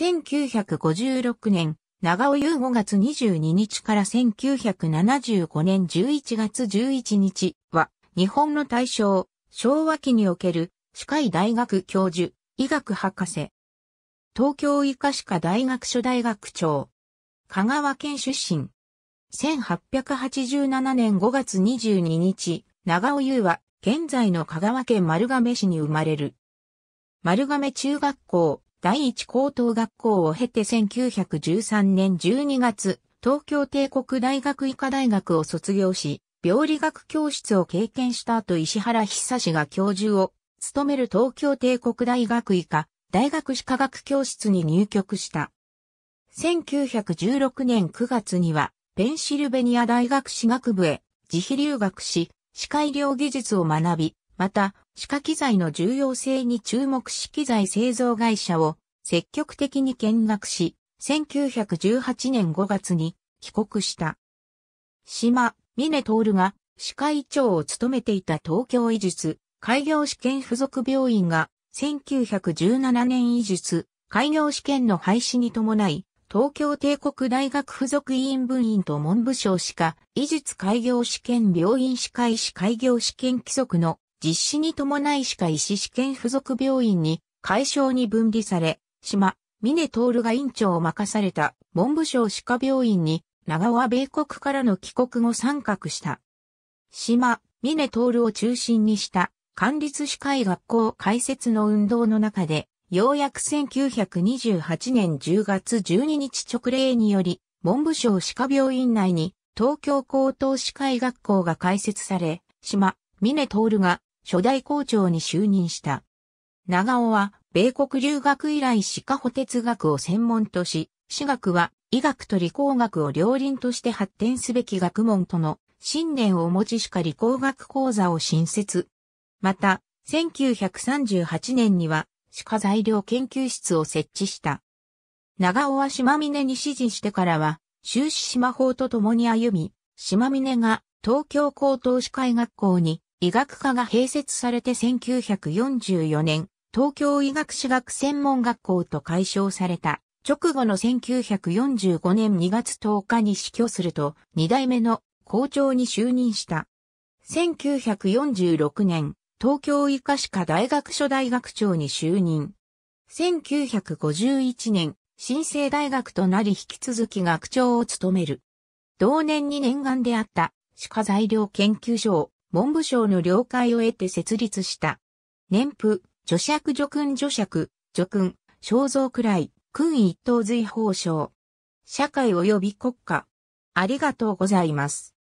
1956年、長尾優5月22日から1975年11月11日は、日本の大正、昭和期における、歯科医大学教授、医学博士。東京医科歯科大学所大学長。香川県出身。1887年5月22日、長尾優は、現在の香川県丸亀市に生まれる。丸亀中学校、第一高等学校を経て1913年12月、東京帝国大学医科大学を卒業し、病理学教室を経験した後石原久志が教授を務める東京帝国大学医科大学歯科学教室に入局した。1916年9月にはペンシルベニア大学歯学部へ自費留学し、歯科医療技術を学び、また歯科機材の重要性に注目し機材製造会社を積極的に見学し、1918年5月に帰国した。島、峰徹が歯科医長を務めていた東京医術開業試験付属病院が1917年医術開業試験の廃止に伴い、東京帝国大学附属医院分院と文部省歯科医術開業試験病院歯科医師開業試験規則の実施に伴い歯科医師試験付属病院に、解消に分離され、島、峰徹が院長を任された文部省歯科病院に、長尾は米国からの帰国後参画した。島、峰徹を中心にした管理歯科医学校開設の運動の中で、ようやく1928年10月12日直令により、文部省歯科病院内に東京高等歯科医学校が開設され、島、峰徹が初代校長に就任した。長尾は、米国留学以来歯科補哲学を専門とし、私学は医学と理工学を両輪として発展すべき学問との信念を持ち歯科理工学講座を新設。また、1938年には歯科材料研究室を設置した。長尾は島峰に指示してからは、修士島法と共に歩み、島峰が東京高等歯科医学校に医学科が併設されて1944年、東京医学士学専門学校と解消された。直後の1945年2月10日に死去すると、2代目の校長に就任した。1946年、東京医科歯科大学所大学長に就任。1951年、新生大学となり引き続き学長を務める。同年に念願であった歯科材料研究所を文部省の了解を得て設立した。年譜、助尺助訓助尺、助訓、肖像くらい、訓一等随法省。社会及び国家。ありがとうございます。